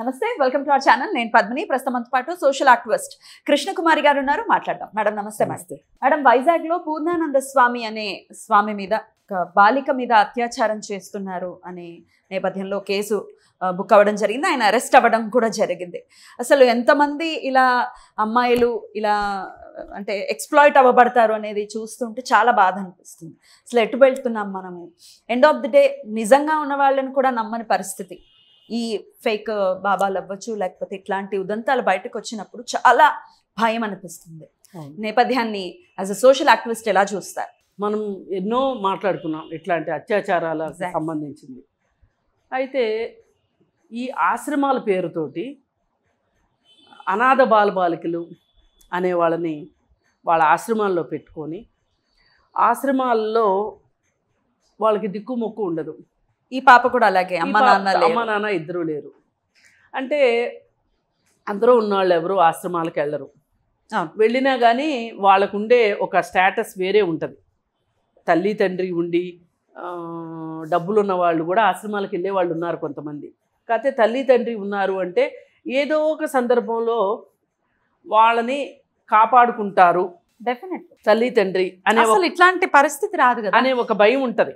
నమస్తే welcome to our channel నేను పద్మిని ప్రస్తుతం పాటు సోషల్ యాక్టివిస్ట్ కృష్ణకుమారి గారు ఉన్నారు మాట్లాడదాం మేడం నమస్తే మేడం మేడం వైజాగ్ లో పూర్ణానంద స్వామి అనే స్వామి మీద బాలిక మీద అత్యాచారం చేస్తున్నారు అనే నేపథ్యంలో కేసు బుక్ అవ్వడం జరిగింది ఆయన అరెస్ట్ అవ్వడం కూడా జరిగింది అసలు ఎంతమంది ఇలా అమ్మాయిలు ఇలా అంటే ఎక్స్ప్లాయిట్ అవ్వబడతారు అనేది చూస్తుంటే చాలా బాధ అనిపిస్తుంది అసలు ఎటు వెళ్తున్నాం మనము ఎండ్ ఆఫ్ ది డే నిజంగా ఉన్న వాళ్ళని కూడా నమ్మని పరిస్థితి ఈ ఫేక్ బాబాలు అవ్వచ్చు లేకపోతే ఇట్లాంటి ఉదంతాలు బయటకు వచ్చినప్పుడు చాలా భయం అనిపిస్తుంది నేపథ్యాన్ని యాజ్ అ సోషల్ యాక్టివిస్ట్ ఎలా చూస్తారు మనం ఎన్నో మాట్లాడుకున్నాం ఇట్లాంటి అత్యాచారాల సంబంధించింది అయితే ఈ ఆశ్రమాల పేరుతోటి అనాథ బాలబాలికలు అనే వాళ్ళని వాళ్ళ ఆశ్రమాల్లో పెట్టుకొని ఆశ్రమాల్లో వాళ్ళకి దిక్కు మొక్కు ఉండదు ఈ పాప కూడా అలాగే అమ్మ నాన్న అమ్మ నాన్న ఇద్దరు లేరు అంటే అందరూ ఉన్నవాళ్ళు ఎవరు ఆశ్రమాలకు వెళ్ళరు వెళ్ళినా కానీ వాళ్ళకుండే ఒక స్టేటస్ వేరే ఉంటుంది తల్లి తండ్రి ఉండి డబ్బులు ఉన్న వాళ్ళు కూడా ఆశ్రమాలకు వెళ్ళే వాళ్ళు ఉన్నారు కొంతమంది కాకపోతే తల్లి తండ్రి ఉన్నారు అంటే ఏదో ఒక సందర్భంలో వాళ్ళని కాపాడుకుంటారు డెఫినెట్లీ తల్లి తండ్రి అనే అసలు ఇట్లాంటి పరిస్థితి రాదు కదా అనే ఒక భయం ఉంటుంది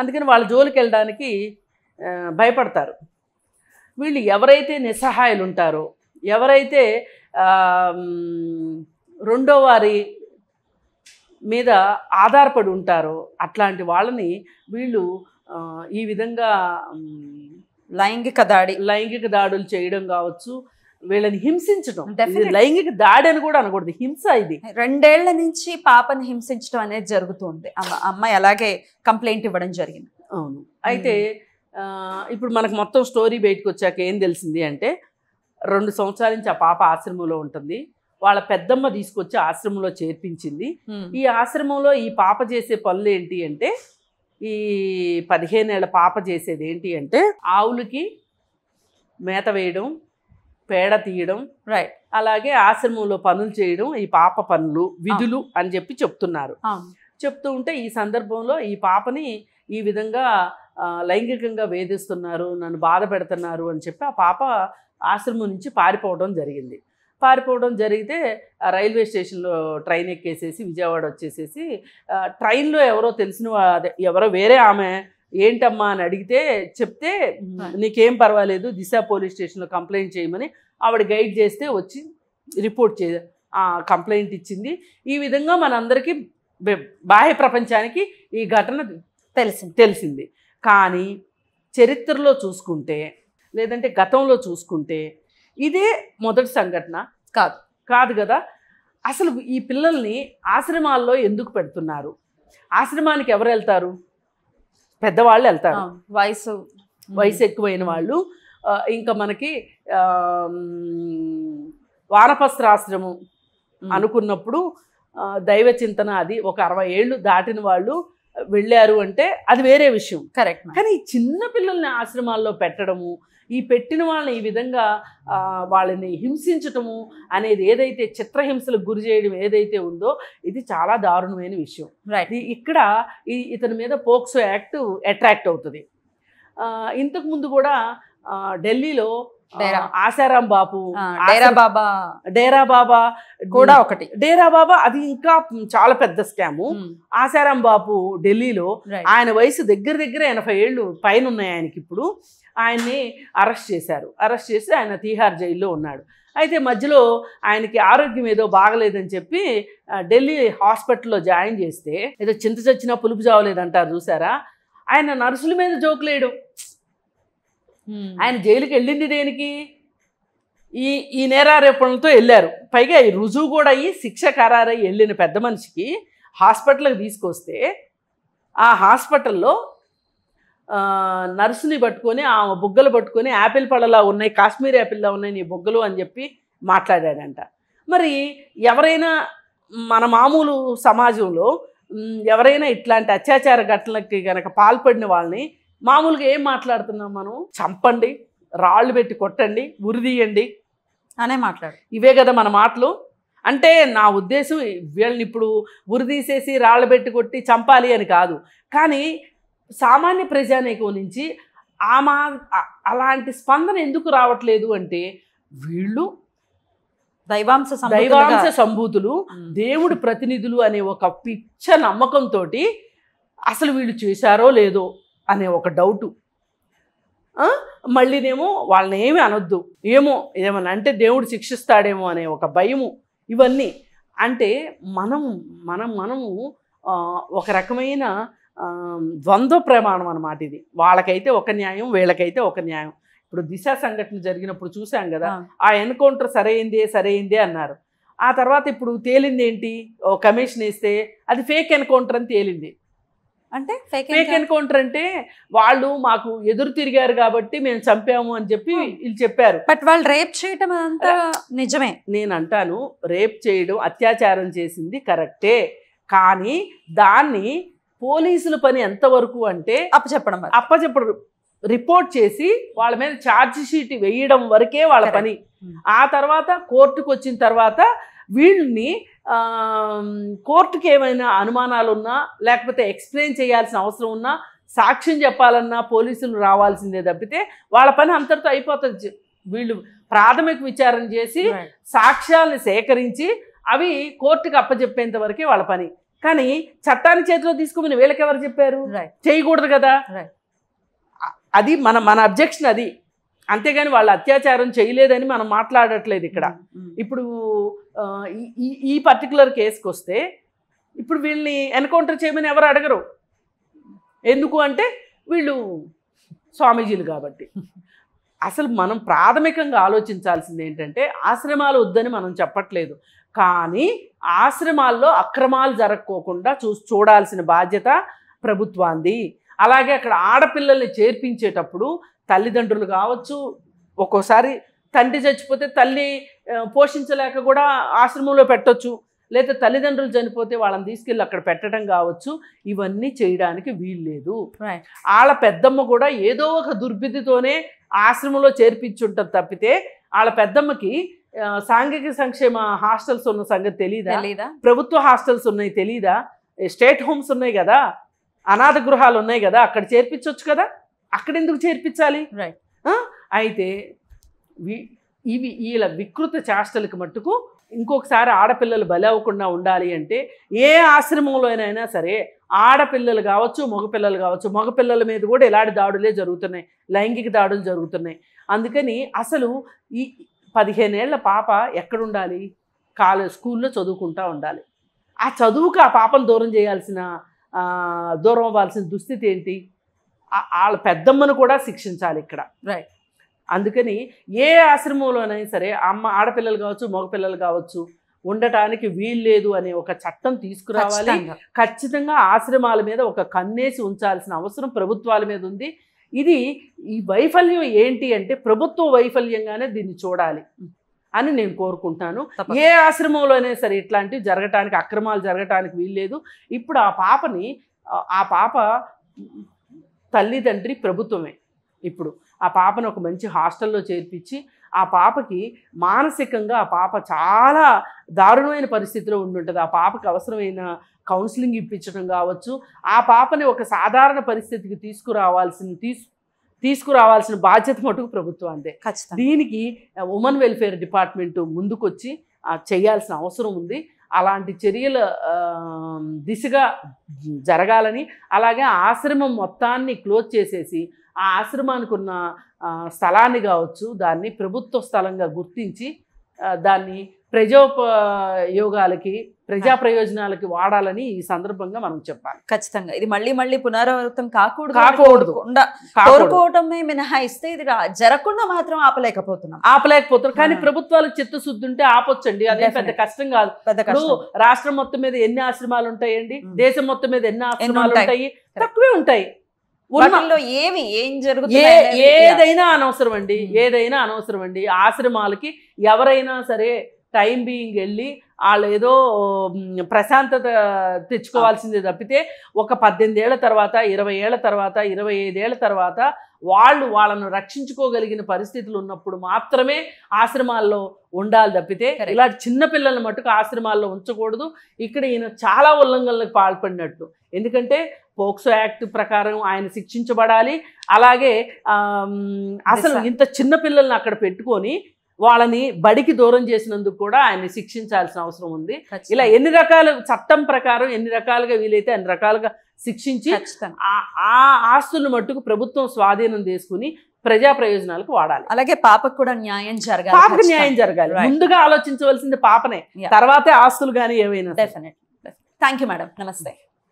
అందుకని వాళ్ళ జోలికి వెళ్ళడానికి భయపడతారు వీళ్ళు ఎవరైతే నిస్సహాయులు ఉంటారో ఎవరైతే రెండో వారి మీద ఆధారపడి ఉంటారో అట్లాంటి వాళ్ళని వీళ్ళు ఈ విధంగా లైంగిక దాడి లైంగిక దాడులు చేయడం కావచ్చు వీళ్ళని హింసించడం లైంగిక దాడి అని కూడా అనకూడదు హింస ఇది రెండేళ్ల నుంచి పాపని హింసించడం అనేది జరుగుతుంది అమ్మాయి అలాగే కంప్లైంట్ ఇవ్వడం జరిగింది అవును అయితే ఇప్పుడు మనకు మొత్తం స్టోరీ బయటకు వచ్చాక ఏం తెలిసింది అంటే రెండు సంవత్సరాల నుంచి ఆ పాప ఆశ్రమంలో ఉంటుంది వాళ్ళ పెద్దమ్మ తీసుకొచ్చి ఆశ్రమంలో చేర్పించింది ఈ ఆశ్రమంలో ఈ పాప చేసే పనులు ఏంటి అంటే ఈ పదిహేనేళ్ల పాప చేసేది ఏంటి అంటే ఆవులకి మేత వేయడం పేడ తీయడం రైట్ అలాగే ఆశ్రమంలో పనులు చేయడం ఈ పాప పనులు విధులు అని చెప్పి చెప్తున్నారు చెప్తూ ఉంటే ఈ సందర్భంలో ఈ పాపని ఈ విధంగా లైంగికంగా వేధిస్తున్నారు నన్ను బాధ పెడుతున్నారు అని చెప్పి ఆ పాప ఆశ్రమం నుంచి పారిపోవడం జరిగింది పారిపోవడం జరిగితే రైల్వే స్టేషన్లో ట్రైన్ ఎక్కేసేసి విజయవాడ వచ్చేసేసి ట్రైన్లో ఎవరో తెలిసిన ఎవరో వేరే ఆమె ఏంటమ్మా అని అడిగితే చెప్తే నీకేం పర్వాలేదు దిశ పోలీస్ స్టేషన్లో కంప్లైంట్ చేయమని ఆవిడ గైడ్ చేస్తే వచ్చి రిపోర్ట్ చే కంప్లైంట్ ఇచ్చింది ఈ విధంగా మనందరికీ బాహ్య ప్రపంచానికి ఈ ఘటన తెలిసింది తెలిసింది కానీ చరిత్రలో చూసుకుంటే లేదంటే గతంలో చూసుకుంటే ఇదే మొదటి సంఘటన కాదు కాదు కదా అసలు ఈ పిల్లల్ని ఆశ్రమాల్లో ఎందుకు పెడుతున్నారు ఆశ్రమానికి ఎవరు వెళ్తారు పెద్దవాళ్ళు వెళ్తారు వయసు వయసు ఎక్కువైన వాళ్ళు ఇంకా మనకి వానపస్త్రాశ్రము అనుకున్నప్పుడు దైవ చింతన అది ఒక అరవై ఏళ్ళు దాటిన వాళ్ళు వెళ్ళారు అంటే అది వేరే విషయం కరెక్ట్ కానీ చిన్న పిల్లల్ని ఆశ్రమాల్లో పెట్టడము ఈ పెట్టిన వాళ్ళని ఈ విధంగా వాళ్ళని హింసించటము అనేది ఏదైతే చిత్రహింసలకు గురి చేయడం ఏదైతే ఉందో ఇది చాలా దారుణమైన విషయం రైట్ ఇక్కడ ఈ ఇతని మీద పోక్సో యాక్ట్ అట్రాక్ట్ అవుతుంది ఇంతకుముందు కూడా ఢిల్లీలో ఆశారాం బాబు డేరా బాబా డేరా బాబా కూడా ఒకటి డేరా బాబా అది ఇంకా చాలా పెద్ద స్కాము ఆశారాం బాబు ఢిల్లీలో ఆయన వయసు దగ్గర దగ్గర ఎనభై ఏళ్ళు పైన ఉన్నాయి ఆయనకి ఇప్పుడు ఆయన్ని అరెస్ట్ చేశారు అరెస్ట్ చేసి ఆయన తీహార్ జైల్లో ఉన్నాడు అయితే మధ్యలో ఆయనకి ఆరోగ్యం ఏదో బాగలేదని చెప్పి ఢిల్లీ హాస్పిటల్లో జాయిన్ చేస్తే ఏదో చింత చచ్చినా పులుపు చావలేదంటారు చూసారా ఆయన నర్సుల మీద జోకులేయడం ఆయన జైలుకి వెళ్ళింది దేనికి ఈ ఈ నేరారోపణలతో వెళ్ళారు పైగా ఈ రుజువు కూడా అయ్యి శిక్ష ఖరారై వెళ్ళిన పెద్ద మనిషికి హాస్పిటల్కి తీసుకొస్తే ఆ హాస్పిటల్లో నర్సుని పట్టుకొని ఆ బుగ్గలు పట్టుకొని యాపిల్ పళ్ళలా ఉన్నాయి కాశ్మీర్ యాపిల్లా ఉన్నాయి నీ బుగ్గలు అని చెప్పి మాట్లాడాడంట మరి ఎవరైనా మన మామూలు సమాజంలో ఎవరైనా ఇట్లాంటి అత్యాచార ఘటనలకి కనుక పాల్పడిన వాళ్ళని మామూలుగా ఏం మాట్లాడుతున్నాం మనం చంపండి రాళ్ళు పెట్టి కొట్టండి ఉరిదీయండి అనే మాట్లాడు ఇవే కదా మన మాటలు అంటే నా ఉద్దేశం వీళ్ళని ఇప్పుడు ఉరిదీసేసి రాళ్ళు పెట్టి కొట్టి చంపాలి అని కాదు కానీ సామాన్య ప్రజానీకం నుంచి ఆ మా అలాంటి స్పందన ఎందుకు రావట్లేదు అంటే వీళ్ళు దైవాంశ దైవాంశ సంభూతులు దేవుడి ప్రతినిధులు అనే ఒక పిచ్చ నమ్మకంతో అసలు వీళ్ళు చేశారో లేదో అనే ఒక డౌటు మళ్ళీనేమో వాళ్ళని ఏమీ అనొద్దు ఏమో ఏమన్నా అంటే దేవుడు శిక్షిస్తాడేమో అనే ఒక భయము ఇవన్నీ అంటే మనం మనం మనము ఒక రకమైన ద్వంద్వ ప్రమాణం అనమాట ఇది వాళ్ళకైతే ఒక న్యాయం వీళ్ళకైతే ఒక న్యాయం ఇప్పుడు దిశ సంఘటన జరిగినప్పుడు చూసాం కదా ఆ ఎన్కౌంటర్ సరైందే సరైందే అన్నారు ఆ తర్వాత ఇప్పుడు తేలింది ఏంటి కమిషన్ ఇస్తే అది ఫేక్ ఎన్కౌంటర్ అని తేలింది అంటే ఫేక్ ఎన్కౌంటర్ అంటే వాళ్ళు మాకు ఎదురు తిరిగారు కాబట్టి మేము చంపాము అని చెప్పి hmm. వీళ్ళు చెప్పారు బట్ వాళ్ళు రేప్ చేయటం అంతా నిజమే నేను అంటాను రేప్ చేయడం అత్యాచారం చేసింది కరెక్టే కానీ దాన్ని పోలీసుల పని ఎంతవరకు అంటే అప్పచెప్పడం అప్పచెప్పడం రిపోర్ట్ చేసి వాళ్ళ మీద ఛార్జ్ షీట్ వేయడం వరకే వాళ్ళ పని hmm. ఆ తర్వాత కోర్టుకు వచ్చిన తర్వాత వీళ్ళని కోర్టుకి ఏమైనా అనుమానాలు ఉన్నా లేకపోతే ఎక్స్ప్లెయిన్ చేయాల్సిన అవసరం ఉన్నా సాక్ష్యం చెప్పాలన్నా పోలీసులు రావాల్సిందే తప్పితే వాళ్ళ పని అంతటితో అయిపోతుంది వీళ్ళు ప్రాథమిక విచారణ చేసి సాక్ష్యాలను సేకరించి అవి కోర్టుకు అప్పచెప్పేంత వరకే వాళ్ళ పని కానీ చట్టాన్ని చేతిలో వీళ్ళకి వీళ్ళకెవరు చెప్పారు చేయకూడదు కదా అది మన మన అబ్జెక్షన్ అది అంతేగాని వాళ్ళు అత్యాచారం చేయలేదని మనం మాట్లాడట్లేదు ఇక్కడ ఇప్పుడు ఈ ఈ పర్టికులర్ కేసుకి వస్తే ఇప్పుడు వీళ్ళని ఎన్కౌంటర్ చేయమని ఎవరు అడగరు ఎందుకు అంటే వీళ్ళు స్వామీజీలు కాబట్టి అసలు మనం ప్రాథమికంగా ఆలోచించాల్సింది ఏంటంటే ఆశ్రమాలు వద్దని మనం చెప్పట్లేదు కానీ ఆశ్రమాల్లో అక్రమాలు జరగకోకుండా చూ చూడాల్సిన బాధ్యత ప్రభుత్వాంది అలాగే అక్కడ ఆడపిల్లల్ని చేర్పించేటప్పుడు తల్లిదండ్రులు కావచ్చు ఒక్కోసారి తండ్రి చచ్చిపోతే తల్లి పోషించలేక కూడా ఆశ్రమంలో పెట్టొచ్చు లేదా తల్లిదండ్రులు చనిపోతే వాళ్ళని తీసుకెళ్ళి అక్కడ పెట్టడం కావచ్చు ఇవన్నీ చేయడానికి వీల్లేదు వాళ్ళ పెద్దమ్మ కూడా ఏదో ఒక దుర్బిధితోనే ఆశ్రమంలో చేర్పించుంటారు తప్పితే వాళ్ళ పెద్దమ్మకి సాంఘిక సంక్షేమ హాస్టల్స్ ఉన్న సంగతి తెలీదా ప్రభుత్వ హాస్టల్స్ ఉన్నాయి తెలీదా స్టేట్ హోమ్స్ ఉన్నాయి కదా అనాథ గృహాలు ఉన్నాయి కదా అక్కడ చేర్పించవచ్చు కదా అక్కడ ఎందుకు చేర్పించాలి అయితే ఇవి వీళ్ళ వికృత చేష్టలకు మట్టుకు ఇంకొకసారి ఆడపిల్లలు బలి అవ్వకుండా ఉండాలి అంటే ఏ ఆశ్రమంలో అయినా సరే ఆడపిల్లలు కావచ్చు మగపిల్లలు కావచ్చు మగపిల్లల మీద కూడా ఇలాంటి దాడులే జరుగుతున్నాయి లైంగిక దాడులు జరుగుతున్నాయి అందుకని అసలు ఈ పదిహేనేళ్ల పాప ఎక్కడుండాలి కాలేజ్ స్కూల్లో చదువుకుంటూ ఉండాలి ఆ చదువుకు ఆ పాపను దూరం చేయాల్సిన దూరం అవ్వాల్సిన దుస్థితి ఏంటి వాళ్ళ పెద్దమ్మను కూడా శిక్షించాలి ఇక్కడ రైట్ అందుకని ఏ ఆశ్రమంలోనైనా సరే అమ్మ ఆడపిల్లలు కావచ్చు మగపిల్లలు కావచ్చు ఉండటానికి వీల్లేదు అనే ఒక చట్టం తీసుకురావాలి ఖచ్చితంగా ఆశ్రమాల మీద ఒక కన్నేసి ఉంచాల్సిన అవసరం ప్రభుత్వాల మీద ఉంది ఇది ఈ వైఫల్యం ఏంటి అంటే ప్రభుత్వ వైఫల్యంగానే దీన్ని చూడాలి అని నేను కోరుకుంటాను ఏ ఆశ్రమంలోనే సరే ఇట్లాంటివి జరగటానికి అక్రమాలు జరగటానికి వీల్లేదు ఇప్పుడు ఆ పాపని ఆ పాప తల్లిదండ్రి ప్రభుత్వమే ఇప్పుడు ఆ పాపను ఒక మంచి హాస్టల్లో చేర్పించి ఆ పాపకి మానసికంగా ఆ పాప చాలా దారుణమైన పరిస్థితిలో ఉండుంటుంది ఆ పాపకు అవసరమైన కౌన్సిలింగ్ ఇప్పించడం కావచ్చు ఆ పాపని ఒక సాధారణ పరిస్థితికి తీసుకురావాల్సింది తీసు తీసుకురావాల్సిన బాధ్యత మటుకు ప్రభుత్వం ప్రభుత్వాందే దీనికి ఉమెన్ వెల్ఫేర్ డిపార్ట్మెంట్ ముందుకొచ్చి చేయాల్సిన అవసరం ఉంది అలాంటి చర్యల దిశగా జరగాలని అలాగే ఆశ్రమం మొత్తాన్ని క్లోజ్ చేసేసి ఆ ఆశ్రమానికి ఉన్న స్థలాన్ని కావచ్చు దాన్ని ప్రభుత్వ స్థలంగా గుర్తించి దాన్ని ప్రజోపయోగాలకి ప్రజా ప్రయోజనాలకి వాడాలని ఈ సందర్భంగా మనం చెప్పాలి ఖచ్చితంగా ఇది మళ్ళీ మళ్ళీ పునరావృతం కాకూడదు కాకూడదు కోరుకోవటమే మినహాయిస్తే ఇది జరగకుండా మాత్రం ఆపలేకపోతున్నాం ఆపలేకపోతున్నాం కానీ ప్రభుత్వాలకు చిత్తశుద్ధి ఉంటే ఆపొచ్చండి అదే పెద్ద కష్టం కాదు పెద్ద రాష్ట్రం మొత్తం మీద ఎన్ని ఆశ్రమాలు ఉంటాయండి దేశం మొత్తం మీద ఎన్ని ఆశ్రమాలు ఉంటాయి తక్కువే ఉంటాయి ఏమి ఏం జరుగుతుంది ఏదైనా అనవసరం అండి ఏదైనా అనవసరం అండి ఆశ్రమాలకి ఎవరైనా సరే టైం బీయింగ్ వెళ్ళి వాళ్ళు ఏదో ప్రశాంతత తెచ్చుకోవాల్సిందే తప్పితే ఒక పద్దెనిమిది ఏళ్ళ తర్వాత ఇరవై ఏళ్ళ తర్వాత ఇరవై ఐదేళ్ల తర్వాత వాళ్ళు వాళ్ళను రక్షించుకోగలిగిన పరిస్థితులు ఉన్నప్పుడు మాత్రమే ఆశ్రమాల్లో ఉండాలి తప్పితే ఇలా చిన్న మటుకు ఆశ్రమాల్లో ఉంచకూడదు ఇక్కడ ఈయన చాలా ఉల్లంఘనలకు పాల్పడినట్టు ఎందుకంటే పోక్సో యాక్ట్ ప్రకారం ఆయన శిక్షించబడాలి అలాగే అసలు ఇంత చిన్న పిల్లల్ని అక్కడ పెట్టుకొని వాళ్ళని బడికి దూరం చేసినందుకు కూడా ఆయన శిక్షించాల్సిన అవసరం ఉంది ఇలా ఎన్ని రకాల చట్టం ప్రకారం ఎన్ని రకాలుగా వీలైతే అన్ని రకాలుగా శిక్షించి ఆ ఆస్తులను మట్టుకు ప్రభుత్వం స్వాధీనం చేసుకుని ప్రజా ప్రయోజనాలకు వాడాలి అలాగే పాపకు కూడా న్యాయం జరగాలి పాపకు న్యాయం జరగాలి ముందుగా ఆలోచించవలసింది పాపనే తర్వాతే ఆస్తులు కానీ ఏమైనా డెఫినెట్ థ్యాంక్ యూ మేడం నమస్తే